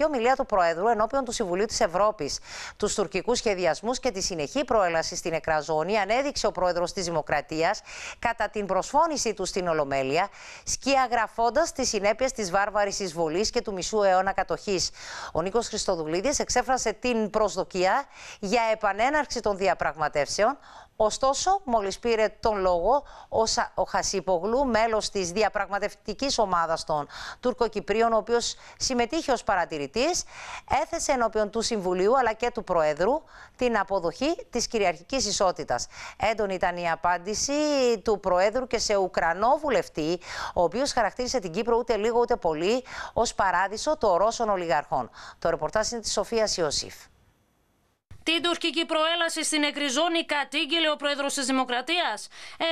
και ομιλία του Προέδρου ενώπιον του Συμβουλίου της Ευρώπης. Τους τουρκικούς σχεδιασμούς και τη συνεχή προέλαση στην Εκραζώνη ανέδειξε ο Πρόεδρος της Δημοκρατίας κατά την προσφώνησή του στην Ολομέλεια, σκιαγραφώντας τις συνέπειες της βάρβαρης εισβολής και του μισού αιώνα κατοχής. Ο Νίκος Χριστοδουλίδης εξέφρασε την προσδοκία για επανέναρξη των διαπραγματεύσεων, Ωστόσο, μόλις πήρε τον λόγο, ο Χασίπογλου, μέλος της διαπραγματευτικής ομάδας των Τουρκοκυπρίων, ο οποίος συμμετείχε ως παρατηρητής, έθεσε ενώπιον του Συμβουλίου αλλά και του Προέδρου την αποδοχή της κυριαρχικής ισότητας. Έντονη ήταν η απάντηση του Προέδρου και σε Ουκρανό βουλευτή, ο οποίος χαρακτήρισε την Κύπρο ούτε λίγο ούτε πολύ ως παράδεισο των Ρώσων ολιγαρχών. Το ρεπορτάζ είναι της Σοφίας Ιωσήφ. Την τουρκική προέλαση στην εκκριζώνη κατήγγειλε ο πρόεδρος της Δημοκρατίας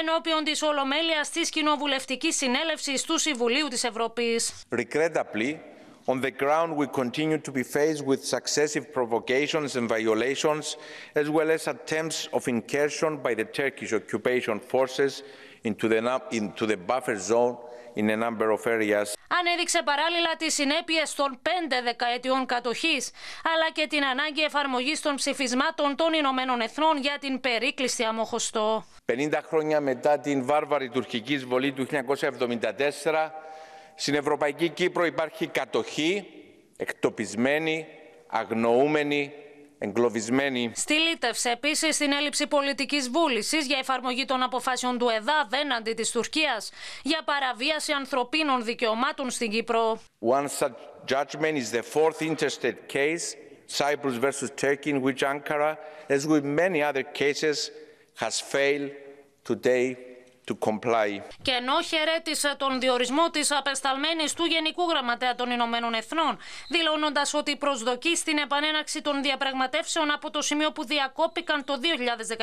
ενώπιον της Ολομέλειας της Κοινοβουλευτικής Συνέλευσης του Συμβουλίου της Ευρώπης. On the ground, we continue to be faced with successive provocations and violations, as well as attempts of incursion by the Turkish occupation forces into the, into the buffer zone in a number of areas. Ανέδειξε παράλληλα τις συνέπειες των πέντε δεκαετιών κατοχής, αλλά και την ανάγκη εφαρμογής των ψηφισμάτων των Ηνωμένων Εθνών για την περίκλειστη αμοχωστό. 50 χρόνια μετά την βάρβαρη τουρκική βολή του 1974, στην Ευρωπαϊκή Κύπρο υπάρχει κατοχή, εκτοπισμένη, αγνοούμενη, εγκλωβισμένη. Στηλίτευσε επίσης την έλλειψη πολιτικής βούλησης για εφαρμογή των αποφάσεων του ΕΔΑ δέναντι της Τουρκίας για παραβίαση ανθρωπίνων δικαιωμάτων στην Κύπρο. Cyprus versus Turkey, which Ankara, as with many other cases, has failed today to comply. Και ενώ χαιρέτησε τον διορισμό της απεσταλμένης του Γενικού Γραμματέα των Ηνωμένων Εθνών, δηλώνοντας ότι προσδοκεί στην επανέναξη των διαπραγματεύσεων από το σημείο που διακόπηκαν το 2017,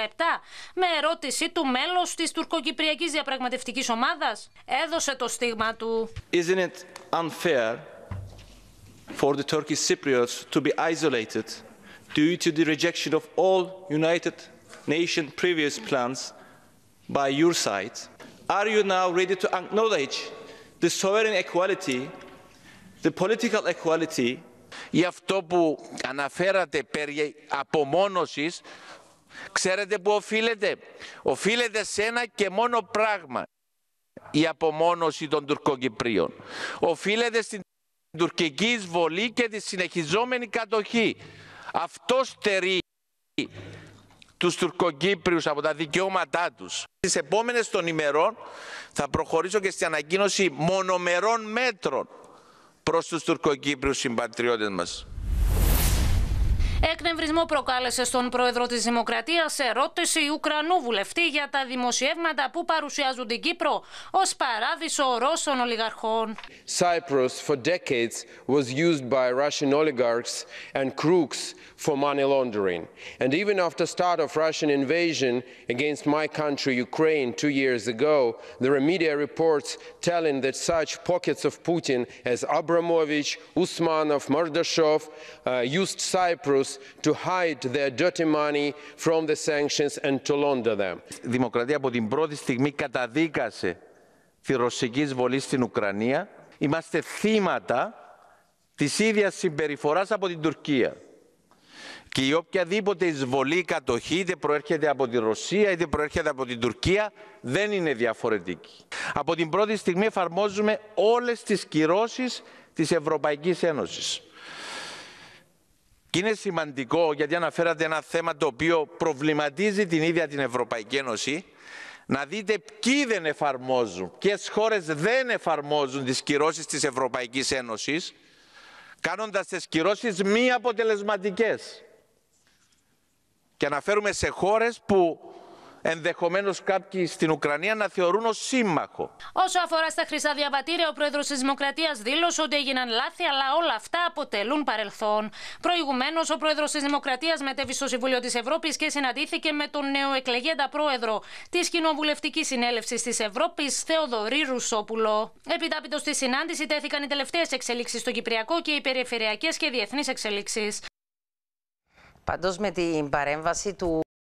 με ερώτηση του μέλος της τουρκοκυπριακής διαπραγματευτικής ομάδας, έδωσε το στίγμα του. Isn't it unfair for the Turkish Cypriots to be isolated due to the rejection of all United previous plans by your side, are you now ready to acknowledge the sovereign equality, the political equality? Γι' αυτό που αναφέρατε περί απομόνωσης, ξέρετε που οφείλεται. Οφείλεται σε ένα και μόνο πράγμα. Η απομόνωση των Τουρκοκυπρίων. Οφείλεται στην τουρκική εισβολή και τη συνεχιζόμενη κατοχή. Αυτό στερεί τους Τουρκοκύπριους από τα δικαιώματά τους. Στις επόμενες των ημερών θα προχωρήσω και στην ανακοίνωση μονομερών μέτρων προς τους Τουρκοκύπριους συμπατριώτες μας. Εκνευρισμό προκάλεσε στον πρόεδρο της Δημοκρατίας ερώτηση Ουκρανού βουλευτή για τα δημοσιεύματα που παρουσιάζουν την Κύπρο ως παράδεισο Ρώσων ολιγαρχών. Cyprus for decades was used by Russian oligarchs and crooks for money laundering. And even after start of Russian invasion against my country Ukraine two years ago, there are media reports telling that such pockets of Putin as Abramovich, Usmanov, Mordashov uh, used Cyprus η Δημοκρατία από την πρώτη στιγμή καταδίκασε τη ρωσική βολή στην Ουκρανία. Είμαστε θύματα της ίδιας συμπεριφοράς από την Τουρκία. Και η οποιαδήποτε εισβολή, κατοχή, είτε προέρχεται από τη Ρωσία, είτε προέρχεται από την Τουρκία, δεν είναι διαφορετική. Από την πρώτη στιγμή εφαρμόζουμε όλες τις κυρώσεις της Ευρωπαϊκής Ένωσης. Και είναι σημαντικό γιατί αναφέρατε ένα θέμα το οποίο προβληματίζει την ίδια την Ευρωπαϊκή Ένωση να δείτε ποιοι δεν εφαρμόζουν, Ποιες χώρες δεν εφαρμόζουν τις κυρώσεις της Ευρωπαϊκής Ένωσης κάνοντας τις κυρώσεις μη αποτελεσματικές. Και αναφέρουμε σε χώρες που ενδεχομένως κάποιοι στην Ουκρανία να θεωρούν ως σύμμαχο. Όσο αφορά στα χρυσά διαβατήρια, ο πρόεδρος της Δημοκρατίας δήλωσε ότι έγιναν λάθη, αλλά όλα αυτά αποτελούν παρελθόν. Προηγουμένως, ο πρόεδρος της Δημοκρατίας μετέβη στο Συμβούλιο της Ευρώπης και συναντήθηκε με τον νέο πρόεδρο της Κοινοβουλευτικής Συνέλευσης της Ευρώπης, Θεοδωρή Ρουσόπουλο. Επιτάπητος στη συνάντηση τέθηκαν οι τελευταίες εξελίξεις στο Κυπριακό και οι περιφερειακές και διεθνείς εξελίξεις. Πάντω με την παρέμβαση του